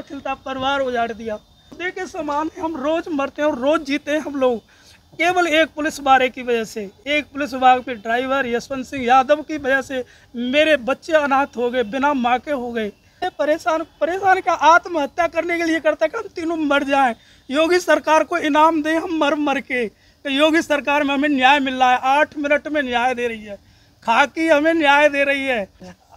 खिलता खिलता परिवार उजाड़ दिया देखे समान हम रोज मरते हैं और रोज जीते हैं हम लोग केवल एक पुलिस बारे की वजह से एक पुलिस विभाग के ड्राइवर यशवंत सिंह यादव की वजह से मेरे बच्चे अनाथ हो गए बिना माँ के हो गए परेशान परेशान का आत्महत्या करने के लिए करता है कि हम तीनों मर जाए योगी सरकार को इनाम दें हम मर मर के तो योगी सरकार में हमें न्याय मिल रहा है आठ मिनट में न्याय दे रही है खाकी हमें न्याय दे रही है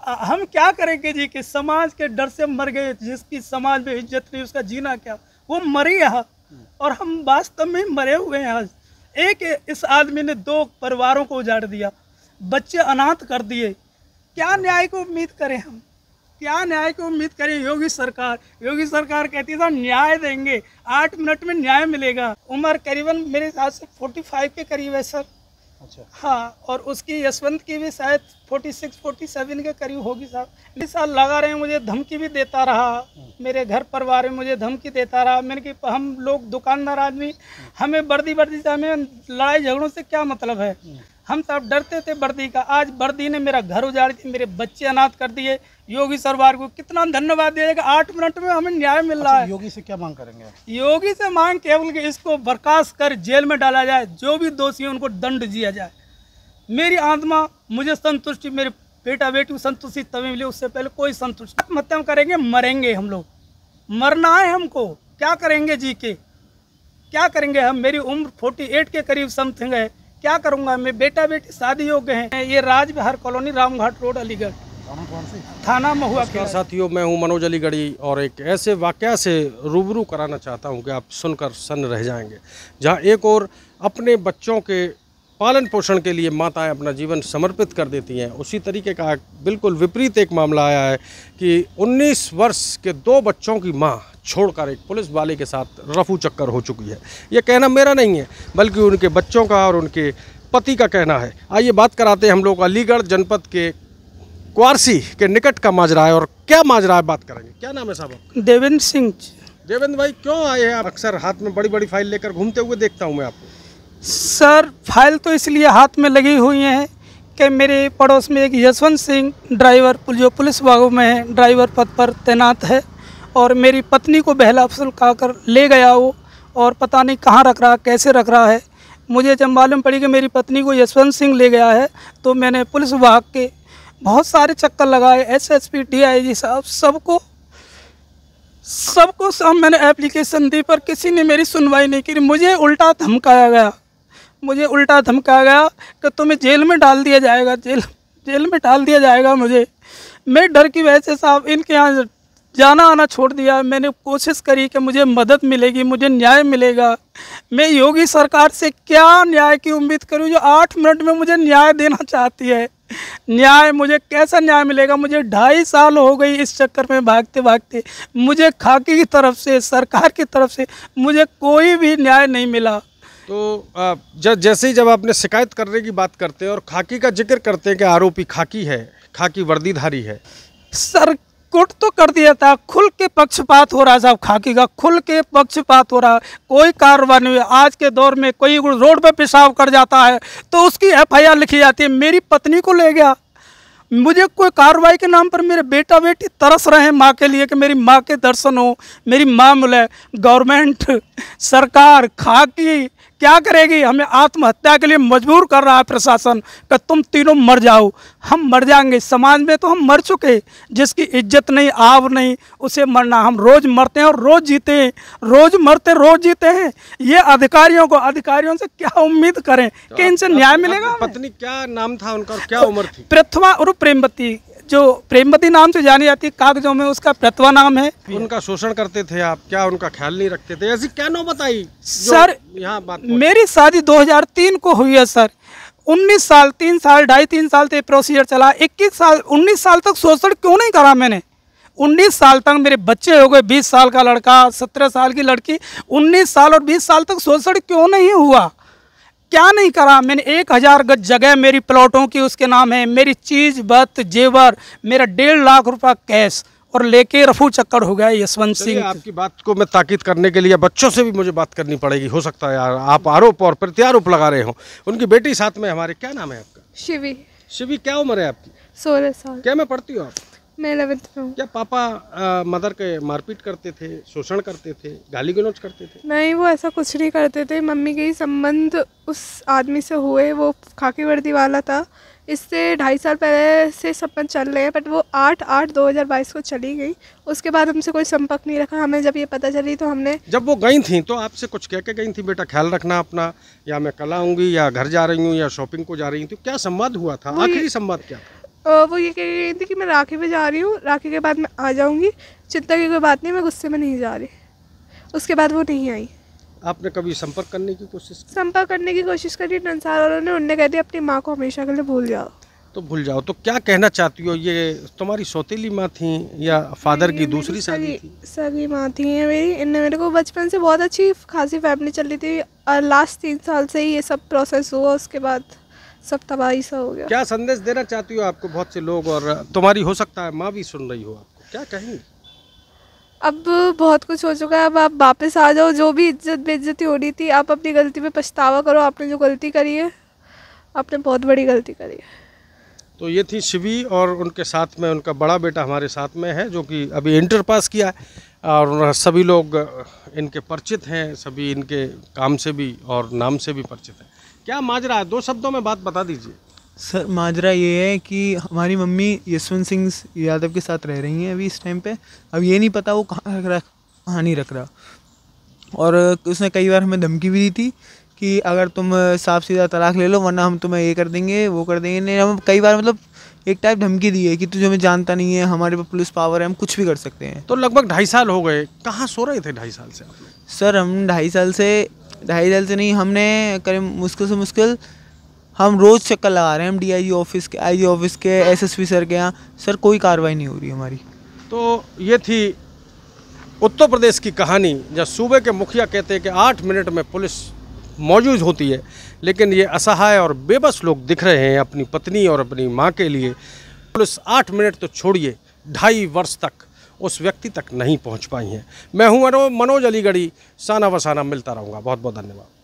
हम क्या करेंगे जी कि समाज के डर से मर गए जिसकी समाज में इज्जत नहीं उसका जीना क्या वो मरे यहाँ और हम वास्तव में मरे हुए हैं आज एक इस आदमी ने दो परिवारों को उजाड़ दिया बच्चे अनाथ कर दिए क्या न्याय को उम्मीद करें हम क्या न्याय को उम्मीद करें योगी सरकार योगी सरकार कहती था न्याय देंगे आठ मिनट में न्याय मिलेगा उम्र करीबन मेरे हिसाब से फोर्टी फाइव के करीब है सर अच्छा हाँ और उसकी यशवंत की भी शायद 46, 47 के करीब होगी साहब इस साल लगा रहे हैं मुझे धमकी भी देता रहा हम्म। मेरे घर परिवार में मुझे धमकी देता रहा मैंने कि हम लोग दुकानदार आदमी हम्म। हमें बर्दी बर्दी से हमें लड़ाई झगड़ों से क्या मतलब है हम्म। हम सब डरते थे बर्दी का आज बर्दी ने मेरा घर उजाड़ दिया मेरे बच्चे अनाथ कर दिए योगी सरवार को कितना धन्यवाद देगा आठ मिनट में हमें न्याय मिल रहा अच्छा, है योगी से क्या मांग करेंगे योगी से मांग केवल कि इसको बर्खास्त कर जेल में डाला जाए जो भी दोषी है उनको दंड दिया जाए मेरी आत्मा मुझे संतुष्टि मेरे बेटा बेटी संतुष्टि तभी मिली उससे पहले कोई संतुष्टि आत्महत्या करेंगे मरेंगे हम लोग मरना है हमको क्या करेंगे जी के क्या करेंगे हम मेरी उम्र फोर्टी एट के करीब समथिंग है क्या करूंगा मैं बेटा बेटी शादी योग्य हैं ये राज बिहार कॉलोनी रामघाट रोड अलीगढ़ थाना महुआ के साथियों मैं हूं मनोज अलीगढ़ी और एक ऐसे वाक़ से रूबरू कराना चाहता हूं कि आप सुनकर सन्न रह जाएंगे जहां एक और अपने बच्चों के पालन पोषण के लिए माताएं अपना जीवन समर्पित कर देती हैं उसी तरीके का बिल्कुल विपरीत एक मामला आया है कि 19 वर्ष के दो बच्चों की मां छोड़कर एक पुलिस वाले के साथ रफू चक्कर हो चुकी है यह कहना मेरा नहीं है बल्कि उनके बच्चों का और उनके पति का कहना है आइए बात कराते हैं हम लोग अलीगढ़ जनपद के क्वारसी के निकट का माजरा है और क्या माजरा है बात करेंगे क्या नाम है साहब देवेंद्र सिंह देवेंद्र भाई क्यों आए हैं आप अक्सर हाथ में बड़ी बड़ी फाइल लेकर घूमते हुए देखता हूँ मैं आपको सर फाइल तो इसलिए हाथ में लगी हुई हैं कि मेरे पड़ोस में एक यशवंत सिंह ड्राइवर जो पुलिस बागों में है ड्राइवर पद पर तैनात है और मेरी पत्नी को बहला अफसल खा कर ले गया वो और पता नहीं कहाँ रख रहा कैसे रख रहा है मुझे जब मालूम पड़ी कि मेरी पत्नी को यशवंत सिंह ले गया है तो मैंने पुलिस विभाग के बहुत सारे चक्कर लगाए S S P D I G sahab सबको सबको सब मैंने एप्लीकेशन दी पर किसी ने मेरी सुनवाई नहीं की मुझे उल्टा धमकाया गया मुझे उल्टा धमकाया गया कि तुम्हें जेल में डाल दिया जाएगा जेल जेल में डाल दिया जाएगा मुझे मैं डर की वजह से साहब इनके यहाँ जाना आना छोड़ दिया मैंने कोशिश करी कि मुझे मदद मिलेगी मुझे न्याय मिलेगा मैं योगी सरकार से क्या न्याय की उम्मीद करूं जो आठ मिनट में मुझे न्याय देना चाहती है न्याय मुझे कैसा न्याय मिलेगा मुझे ढाई साल हो गई इस चक्कर में भागते भागते मुझे खाकी की तरफ से सरकार की तरफ से मुझे कोई भी न्याय नहीं मिला तो जैसे ही जब आपने शिकायत करने की बात करते हैं और खाकी का जिक्र करते हैं कि आरोपी खाकी है खाकी वर्दीधारी है सर कोर्ट तो कर दिया था खुल के पक्षपात हो रहा है साहब खाकी का खुल के पक्षपात हो रहा है कोई कार्रवाई नहीं आज के दौर में कोई रोड पे पेशाब कर जाता है तो उसकी एफआईआर लिखी जाती है मेरी पत्नी को ले गया मुझे कोई कार्रवाई के नाम पर मेरे बेटा बेटी तरस रहे हैं माँ के लिए कि मेरी माँ के दर्शन हो मेरी माँ मिले गवर्नमेंट सरकार खाकी क्या करेगी हमें आत्महत्या के लिए मजबूर कर रहा है प्रशासन कि तुम तीनों मर जाओ हम मर जाएंगे समाज में तो हम मर चुके जिसकी इज्जत नहीं आव नहीं उसे मरना हम रोज़ मरते हैं और रोज़ जीते हैं रोज़ मरते रोज़ जीते हैं ये अधिकारियों को अधिकारियों से क्या उम्मीद करें कि तो इनसे न्याय मिलेगा पत्नी क्या नाम था उनका क्या तो उम्र थी और प्रेमवती जो प्रेमवती नाम से जानी जाती है कागजों में उसका प्रतवा नाम है उनका शोषण करते थे आप क्या उनका ख्याल नहीं रखते थे ऐसी क्या नो बताई सर यहाँ बात मेरी शादी 2003 को हुई है सर 19 साल तीन साल ढाई तीन साल से प्रोसीजर चला 21 साल 19 साल तक शोषण क्यों नहीं करा मैंने 19 साल तक मेरे बच्चे हो गए 20 साल का लड़का 17 साल की लड़की 19 साल और 20 साल तक शोषण क्यों नहीं हुआ क्या नहीं करा मैंने एक हज़ार गज जगह मेरी प्लॉटों की उसके नाम है मेरी चीज़ बत जेवर मेरा डेढ़ लाख रुपए कैश और लेके रफू चक्कर हो गया यशवंत सिंह आपकी बात को मैं ताकीद करने के लिए बच्चों से भी मुझे बात करनी पड़ेगी हो सकता है यार आप आरोप और प्रत्यारोप लगा रहे हो उनकी बेटी साथ में हमारे क्या नाम है आपका शिवी शिवी क्या उम्र है आपकी सोलह साल क्या मैं पढ़ती हूँ आप मैं इलेवेंथ में हूँ क्या पापा आ, मदर के मारपीट करते थे शोषण करते थे गाली गलौज करते थे नहीं वो ऐसा कुछ नहीं करते थे मम्मी के ही संबंध उस आदमी से हुए वो खाकी वर्दी वाला था इससे ढाई साल पहले से संबंध चल रहे हैं बट वो आठ आठ दो हज़ार बाईस को चली गई उसके बाद हमसे कोई संपर्क नहीं रखा हमें जब ये पता चली तो हमने जब वो गई थी तो आपसे कुछ कह के गई थी बेटा ख्याल रखना अपना या मैं कल आऊँगी या घर जा रही हूँ या शॉपिंग को जा रही हूँ तो क्या संवाद हुआ था आखिरी संवाद क्या था वो ये कह रही थी कि मैं राखी पे जा रही हूँ राखी के बाद मैं आ जाऊँगी चिंता की कोई बात नहीं मैं गुस्से में नहीं जा रही उसके बाद वो नहीं आई आपने कभी संपर्क करने की कोशिश संपर्क करने की कोशिश करी नंसार वालों ने उनने कह दिया अपनी माँ को हमेशा के लिए भूल जाओ तो भूल जाओ तो क्या कहना चाहती हो ये तुम्हारी सौतीली माँ थी या फादर की दूसरी सगी सगी माँ थी मेरी इनने मेरे को बचपन से बहुत अच्छी खासी फैमिली चल रही थी और लास्ट तीन साल से ही ये सब प्रोसेस हुआ उसके बाद सब तबाही सा हो गया क्या संदेश देना चाहती हो आपको बहुत से लोग और तुम्हारी हो सकता है माँ भी सुन रही हो आपको क्या कहेंगे अब बहुत कुछ हो चुका है अब आप वापस आ जाओ जो भी इज्जत बेइज्जती हो रही थी आप अपनी गलती में पछतावा करो आपने जो गलती करी है आपने बहुत बड़ी गलती करी है तो ये थी शिवी और उनके साथ में उनका बड़ा बेटा हमारे साथ में है जो कि अभी इंटर पास किया है और सभी लोग इनके परिचित हैं सभी इनके काम से भी और नाम से भी परिचित हैं क्या माजरा है दो शब्दों में बात बता दीजिए सर माजरा ये है कि हमारी मम्मी यशवंत सिंह यादव के साथ रह रही हैं अभी इस टाइम पे अब ये नहीं पता वो कहाँ रख रहा कहाँ नहीं रख रहा और उसने कई बार हमें धमकी भी दी थी कि अगर तुम साफ सीधा तलाक ले लो वरना हम तुम्हें ये कर देंगे वो कर देंगे नहीं हम कई बार मतलब एक टाइप धमकी दी है कि तुझे हमें जानता नहीं है हमारे पास पुलिस पावर है हम कुछ भी कर सकते हैं तो लगभग ढाई साल हो गए कहाँ सो रहे थे ढाई साल से सर हम ढाई साल से ढाई दल से नहीं हमने करीब मुश्किल से मुश्किल हम रोज़ चक्कर लगा रहे हैं हम डी ऑफिस के आई ऑफिस के एसएसपी सर के यहाँ सर कोई कार्रवाई नहीं हो रही हमारी तो ये थी उत्तर प्रदेश की कहानी जब सूबे के मुखिया कहते हैं कि आठ मिनट में पुलिस मौजूद होती है लेकिन ये असहाय और बेबस लोग दिख रहे हैं अपनी पत्नी और अपनी माँ के लिए पुलिस आठ मिनट तो छोड़िए ढाई वर्ष तक उस व्यक्ति तक नहीं पहुँच पाई हैं मैं हूँ मनोज अलीगढ़ी साना वसाना मिलता रहूँगा बहुत बहुत धन्यवाद